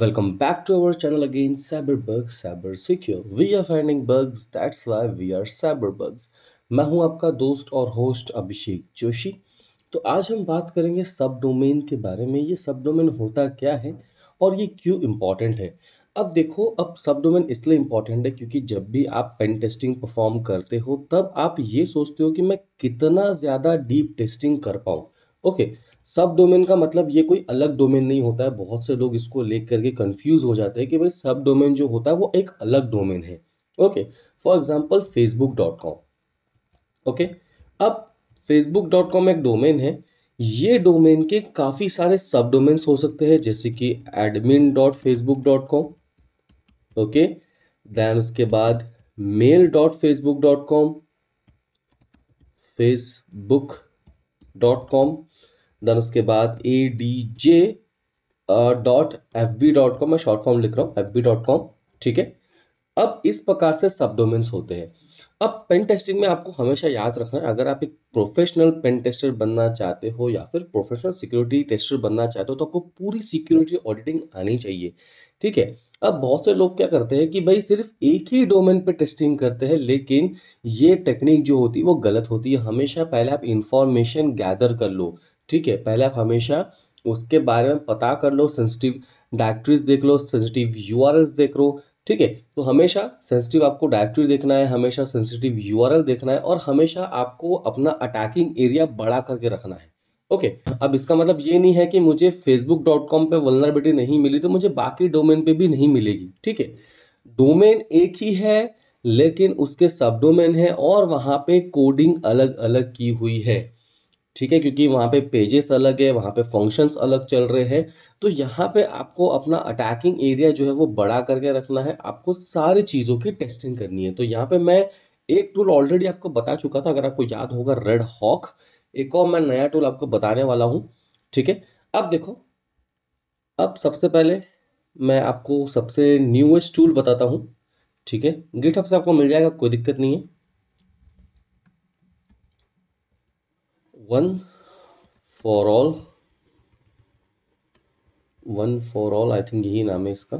To our channel again cyber again cyber secure we are finding finding that's why we are cyber cyberbugs. मैं हूं आपका दोस्त और host अभिषेक जोशी तो आज हम बात करेंगे सब डोमेन के बारे में ये सब डोमेन होता क्या है और ये क्यों इम्पॉर्टेंट है अब देखो अब सब डोमेन इसलिए इम्पॉर्टेंट है क्योंकि जब भी आप पेन टेस्टिंग परफॉर्म करते हो तब आप ये सोचते हो कि मैं कितना ज़्यादा डीप टेस्टिंग कर पाऊँ ओके okay, सब डोमेन का मतलब ये कोई अलग डोमेन नहीं होता है बहुत से लोग इसको लेकर करके कंफ्यूज हो जाते हैं कि भाई सब डोमेन जो होता है वो एक अलग डोमेन है okay for example Facebook dot com okay अब फेसबुक डॉट कॉम एक डोमेन है ये डोमेन के काफ़ी सारे सब डोमेन्स हो सकते हैं जैसे कि admin dot Facebook dot com okay then उसके बाद mail dot Facebook dot com Facebook dot com then उसके बाद A D J dot F B dot com मैं शॉर्ट फॉर्म लिख रहा हूँ एफ बी डॉट कॉम ठीक है अब इस प्रकार से सब डोमेन्स होते हैं अब पेन टेस्टिंग में आपको हमेशा याद रखना है अगर आप एक प्रोफेशनल पेन टेस्टर बनना चाहते हो या फिर प्रोफेशनल सिक्योरिटी टेस्टर बनना चाहते हो तो आपको पूरी सिक्योरिटी ऑडिटिंग आनी चाहिए ठीक है अब बहुत से लोग क्या करते हैं कि भाई सिर्फ एक ही डोमेन पे टेस्टिंग करते हैं लेकिन ये टेक्निक जो होती है वो गलत होती है हमेशा पहले आप इंफॉर्मेशन गैदर कर लो ठीक है पहले आप हमेशा उसके बारे में पता कर लो सेंसिटिव डायरेक्टरीज देख लो सेंसिटिव यू देख लो ठीक है तो हमेशा सेंसिटिव आपको डायरेक्टरी देखना है हमेशा सेंसिटिव यू देखना है और हमेशा आपको अपना अटैकिंग एरिया बड़ा करके रखना है ओके okay, अब इसका मतलब ये नहीं है कि मुझे फेसबुक डॉट कॉम पर वलनरबिटी नहीं मिली तो मुझे बाकी डोमेन पे भी नहीं मिलेगी ठीक है डोमेन एक ही है लेकिन उसके सब डोमेन है और वहाँ पे कोडिंग अलग अलग की हुई है ठीक है क्योंकि वहाँ पे पेजेस अलग है वहाँ पे फंक्शंस अलग चल रहे हैं तो यहाँ पे आपको अपना अटैकिंग एरिया जो है वो बड़ा करके रखना है आपको सारी चीज़ों की टेस्टिंग करनी है तो यहाँ पे मैं एक टूल ऑलरेडी आपको बता चुका था अगर आपको याद होगा रेड हॉक एक और मैं नया टूल आपको बताने वाला हूँ ठीक है अब देखो अब सबसे पहले मैं आपको सबसे न्यूएस्ट टूल बताता हूँ ठीक है गिटअप से आपको मिल जाएगा कोई दिक्कत नहीं है one for all one for all I think यही नाम है इसका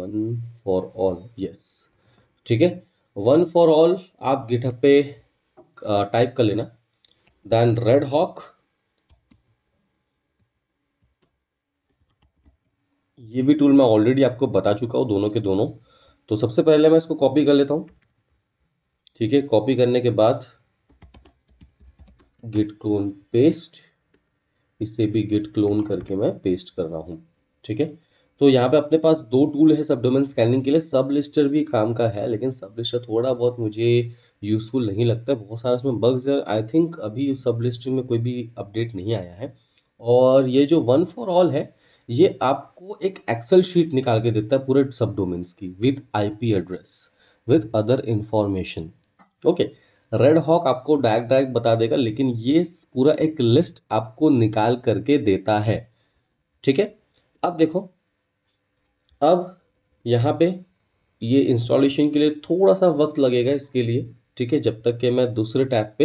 वन फॉर ऑल यस ठीक है वन फॉर ऑल आप गिटहब पे टाइप कर लेना देन रेड हॉक ये भी टूल मैं ऑलरेडी आपको बता चुका हूँ दोनों के दोनों तो सबसे पहले मैं इसको कॉपी कर लेता हूँ ठीक है कॉपी करने के बाद गिट क्लोन पेस्ट इसे भी गिट क्लोन करके मैं पेस्ट कर रहा हूँ ठीक है तो यहाँ पे अपने पास दो टूल है सब डोमेन स्कैनिंग के लिए सब लिस्टर भी काम का है लेकिन सब लिस्टर थोड़ा बहुत मुझे यूज़फुल नहीं लगता है बहुत सारा उसमें बग्स है आई थिंक अभी सब लिस्टर में कोई भी अपडेट नहीं आया है और ये जो वन फॉर ऑल है ये आपको एक एक्सेल शीट निकाल के देता है पूरे सब डोमेन्स की with I address with other information okay okay. Red Hawk आपको डायरेक्ट डायरेक्ट बता देगा लेकिन ये पूरा एक लिस्ट आपको निकाल करके देता है ठीक है अब देखो अब यहाँ पे ये इंस्टॉलेशन के लिए थोड़ा सा वक्त लगेगा इसके लिए ठीक है जब तक कि मैं दूसरे टैब पे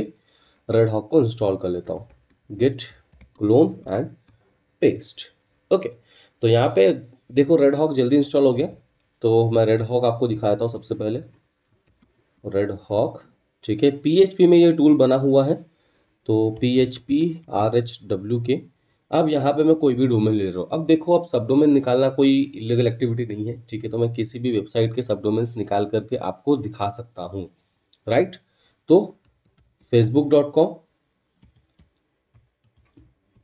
रेड हॉक को इंस्टॉल कर लेता हूँ git clone and paste okay तो यहाँ पे देखो रेड हॉक जल्दी इंस्टॉल हो गया तो मैं रेड हॉक आपको दिखाता हूँ सबसे पहले रेड हॉक ठीक है पी में ये टूल बना हुआ है तो P H P R H W के अब यहाँ पे मैं कोई भी डोमेन ले रहा हूँ अब देखो अब सब डोमेन निकालना कोई इलीगल एक्टिविटी नहीं है ठीक है तो मैं किसी भी वेबसाइट के सब डोमेन्स निकाल करके आपको दिखा सकता हूँ राइट तो फेसबुक डॉट कॉम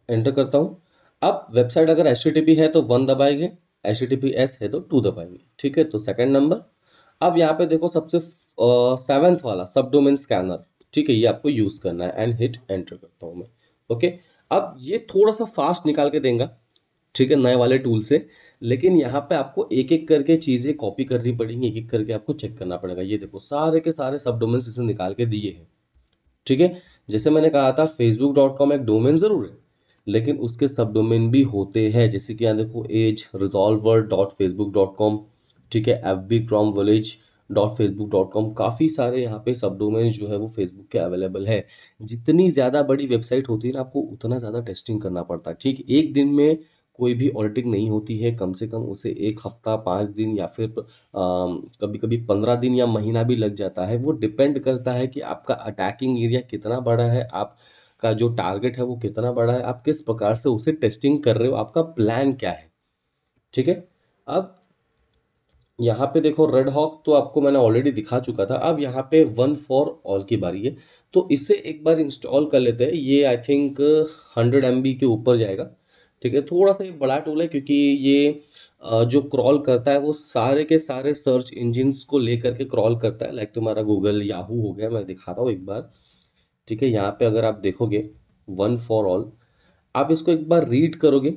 एंटर करता हूँ अब वेबसाइट अगर एच है तो वन दबाएंगे एच है तो टू दबाएंगे ठीक है तो सेकेंड नंबर अब यहाँ पे देखो सबसे सेवेंथ वाला सब डोमेन स्कैनर ठीक है ये आपको यूज़ करना है एंड हिट एंटर करता हूँ मैं ओके अब ये थोड़ा सा फास्ट निकाल के देंगे ठीक है नए वाले टूल से लेकिन यहाँ पे आपको एक एक करके चीज़ें कॉपी करनी पड़ेंगी एक एक करके आपको चेक करना पड़ेगा ये देखो सारे के सारे सब डोमेन्स इसे निकाल के दिए हैं ठीक है जैसे मैंने कहा था फेसबुक डॉट कॉम एक डोमेन ज़रूर है लेकिन उसके सब डोमेन भी होते हैं जैसे कि यहाँ देखो edge resolver dot Facebook dot com ठीक है एफ बी क्रॉम विलेज डॉट फेसबुक डॉट कॉम काफ़ी सारे यहाँ पे सब डोमेन जो है वो फेसबुक के अवेलेबल है जितनी ज़्यादा बड़ी वेबसाइट होती है ना आपको उतना ज़्यादा टेस्टिंग करना पड़ता है ठीक एक दिन में कोई भी ऑडिटिंग नहीं होती है कम से कम उसे एक हफ्ता पाँच दिन या फिर आ, कभी कभी पंद्रह दिन या महीना भी लग जाता है वो डिपेंड करता है कि आपका अटैकिंग एरिया कितना बड़ा है आप का जो टारगेट है वो कितना बड़ा है आप किस प्रकार से उसे टेस्टिंग कर रहे हो आपका प्लान क्या है ठीक है अब यहाँ पे देखो रेड हॉक तो आपको मैंने ऑलरेडी दिखा चुका था अब यहाँ पे वन फॉर ऑल की बारी है तो इसे एक बार इंस्टॉल कर लेते हैं ये आई थिंक हंड्रेड एम के ऊपर जाएगा ठीक है थोड़ा सा ये बड़ा टूल है क्योंकि ये जो क्रॉल करता है वो सारे के सारे सर्च इंजिनस को ले करके क्रॉल करता है लाइक तुम्हारा गूगल याहू हो गया मैं दिखा रहा हूँ एक बार ठीक है यहाँ पे अगर आप देखोगे वन फॉर ऑल आप इसको एक बार रीड करोगे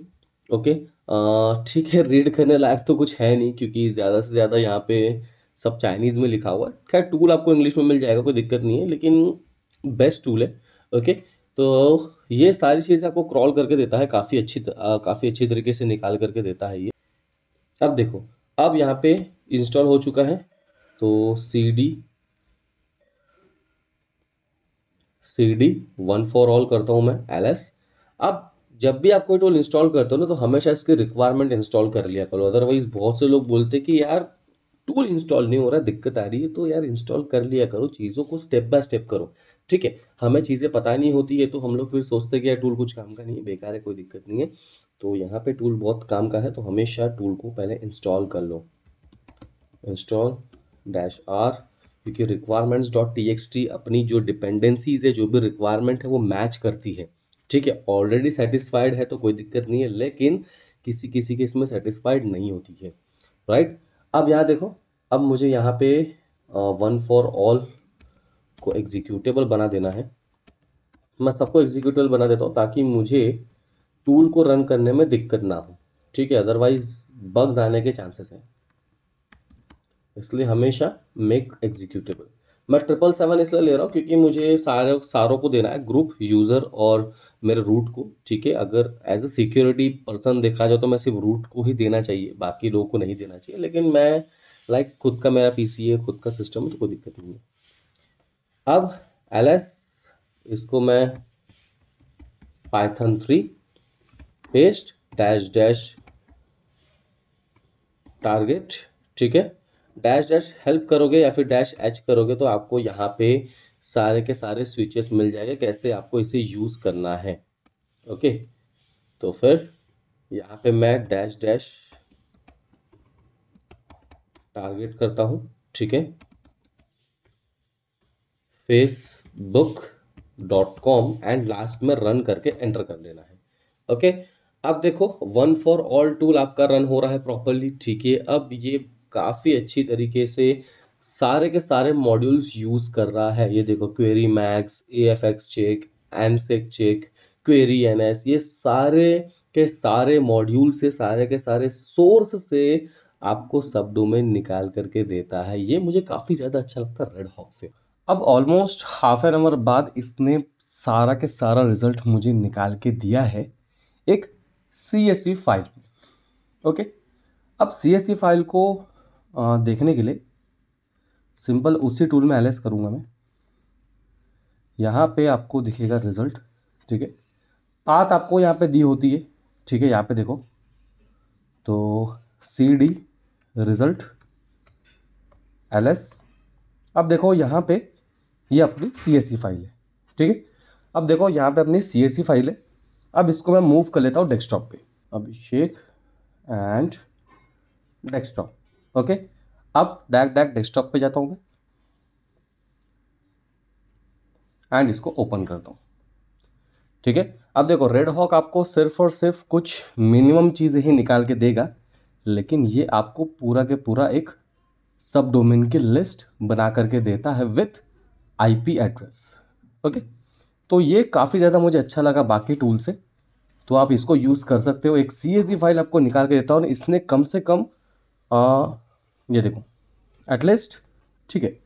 ओके ठीक है रीड करने लायक तो कुछ है नहीं क्योंकि ज़्यादा से ज़्यादा यहाँ पे सब चाइनीज़ में लिखा हुआ है खैर टूल आपको इंग्लिश में मिल जाएगा कोई दिक्कत नहीं है लेकिन बेस्ट टूल है ओके तो ये सारी चीज़ें आपको क्रॉल करके देता है काफ़ी अच्छी काफ़ी अच्छी तरीके से निकाल करके देता है ये अब देखो अब यहाँ पे इंस्टॉल हो चुका है तो C D C D one for all करता हूँ मैं एल एस अब जब भी आप कोई टूल इंस्टॉल करते हो ना तो हमेशा इसकी रिक्वायरमेंट इंस्टॉल कर लिया करो अदरवाइज बहुत से लोग बोलते हैं कि यार टूल इंस्टॉल नहीं हो रहा दिक्कत आ रही है तो यार इंस्टॉल कर लिया करो चीज़ों को स्टेप बाय स्टेप करो ठीक है हमें चीज़ें पता नहीं होती है तो हम लोग फिर सोचते हैं कि यार टूल कुछ काम का नहीं है बेकार है कोई दिक्कत नहीं है तो यहाँ पे टूल बहुत काम का है तो हमेशा टूल को पहले इंस्टॉल कर लो इंस्टॉल डैश आर क्योंकि रिक्वायरमेंट्स डॉट टी अपनी जो डिपेंडेंसीज है जो भी रिक्वायरमेंट है वो मैच करती है ठीक है ऑलरेडी सेटिस्फाइड है तो कोई दिक्कत नहीं है लेकिन किसी किसी के इसमें सेटिस्फाइड नहीं होती है राइट अब यहाँ देखो अब मुझे यहाँ पे वन फॉर ऑल को एग्जीक्यूटेबल बना देना है मैं सबको एग्जीक्यूटेबल बना देता हूँ ताकि मुझे टूल को रन करने में दिक्कत ना हो ठीक है अदरवाइज बग्स आने के चांसेस हैं इसलिए हमेशा मेक एग्जीक्यूटेबल मैं ट्रिपल सेवन इसलिए ले रहा हूँ क्योंकि मुझे सारे सारों को देना है ग्रुप यूज़र और मेरे रूट को ठीक है अगर एज अ सिक्योरिटी पर्सन देखा जाए तो मैं सिर्फ रूट को ही देना चाहिए बाकी लोगों को नहीं देना चाहिए लेकिन मैं लाइक like, खुद का मेरा पी है खुद का सिस्टम है तो कोई दिक्कत नहीं है अब एल इसको मैं Python three paste dash dash target ठीक है डैश डैश हेल्प करोगे या फिर डैश एच करोगे तो आपको यहाँ पे सारे के सारे स्विचेस मिल जाएंगे कैसे आपको इसे यूज़ करना है ओके तो फिर यहाँ पे मैं डैश डैश टारगेट करता हूँ ठीक है Facebook dot com and last में रन करके एंटर कर लेना है ओके अब देखो वन फॉर ऑल टूल आपका रन हो रहा है प्रॉपरली ठीक है अब ये काफ़ी अच्छी तरीके से सारे के सारे मॉड्यूल्स यूज़ कर रहा है ये देखो query max A F X check sec check query N S ये सारे के सारे मॉड्यूल से सारे के सारे सोर्स से आपको सब डोमेन निकाल करके देता है ये मुझे काफ़ी ज़्यादा अच्छा लगता है रेड हॉक से अब ऑलमोस्ट हाफ एन आवर बाद इसने सारा के सारा रिजल्ट मुझे निकाल के दिया है एक सी एस वी फाइल में ओके अब सी एस वी फाइल को आ, देखने के लिए सिंपल उसी टूल में एल करूँगा मैं यहाँ पे आपको दिखेगा रिजल्ट ठीक है पात आपको यहाँ पे दी होती है ठीक है यहाँ पे देखो तो C D result L S अब देखो यहाँ पे ये यह अपनी सी एस सी फाइल है ठीक है अब देखो यहाँ पे अपनी सी एस सी फाइल है अब इसको मैं मूव कर लेता हूँ डेस्कटॉप पे अभिषेक एंड डेस्कटॉप ओके अब डायरेक्ट डायरेक्ट डेस्कटॉप पे जाता हूँ मैं एंड इसको ओपन करता हूँ ठीक है अब देखो रेड हॉक आपको सिर्फ और सिर्फ कुछ मिनिमम चीज़ें ही निकाल के देगा लेकिन ये आपको पूरा के पूरा एक सब डोमेन की लिस्ट बना करके देता है विथ आईपी एड्रेस ओके तो ये काफ़ी ज़्यादा मुझे अच्छा लगा बाकी टूल से तो आप इसको यूज़ कर सकते हो एक सी फाइल आपको निकाल के देता हूँ इसने कम से कम आ, ये देखो एटलीस्ट ठीक है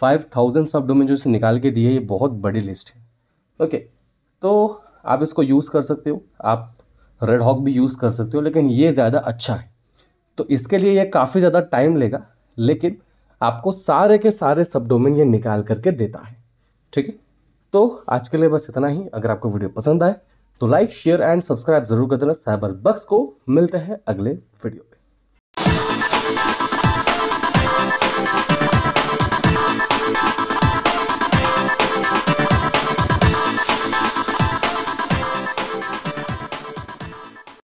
फाइव थाउजेंड सब डोमेन जो इसे निकाल के दिए ये बहुत बड़ी लिस्ट है ओके तो आप इसको यूज़ कर सकते हो आप रेड हॉक भी यूज़ कर सकते हो लेकिन ये ज़्यादा अच्छा है तो इसके लिए ये काफ़ी ज़्यादा टाइम लेगा लेकिन आपको सारे के सारे सब डोमेन ये निकाल करके देता है ठीक है तो आज के लिए बस इतना ही अगर आपको वीडियो पसंद आए तो लाइक शेयर एंड सब्सक्राइब जरूर कर देना साइबर बक्स को मिलते हैं अगले वीडियो में